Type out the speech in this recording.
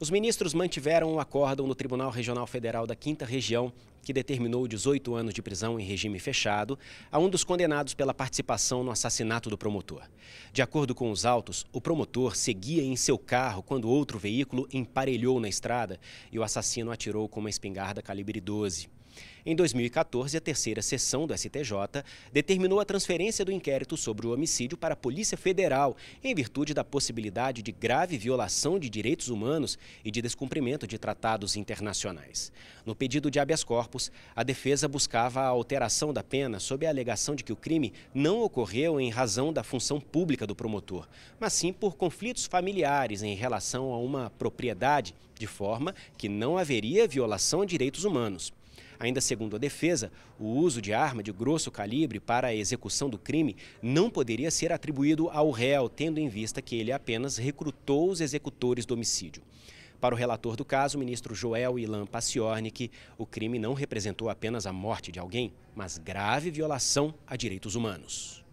Os ministros mantiveram o um acórdão no Tribunal Regional Federal da Quinta Região, que determinou 18 anos de prisão em regime fechado a um dos condenados pela participação no assassinato do promotor. De acordo com os autos, o promotor seguia em seu carro quando outro veículo emparelhou na estrada e o assassino atirou com uma espingarda calibre 12. Em 2014, a terceira sessão do STJ determinou a transferência do inquérito sobre o homicídio para a Polícia Federal, em virtude da possibilidade de grave violação de direitos humanos e de descumprimento de tratados internacionais. No pedido de habeas corpus, a defesa buscava a alteração da pena sob a alegação de que o crime não ocorreu em razão da função pública do promotor, mas sim por conflitos familiares em relação a uma propriedade, de forma que não haveria violação de direitos humanos. Ainda segundo a defesa, o uso de arma de grosso calibre para a execução do crime não poderia ser atribuído ao réu, tendo em vista que ele apenas recrutou os executores do homicídio. Para o relator do caso, o ministro Joel Ilan Paciorni, o crime não representou apenas a morte de alguém, mas grave violação a direitos humanos.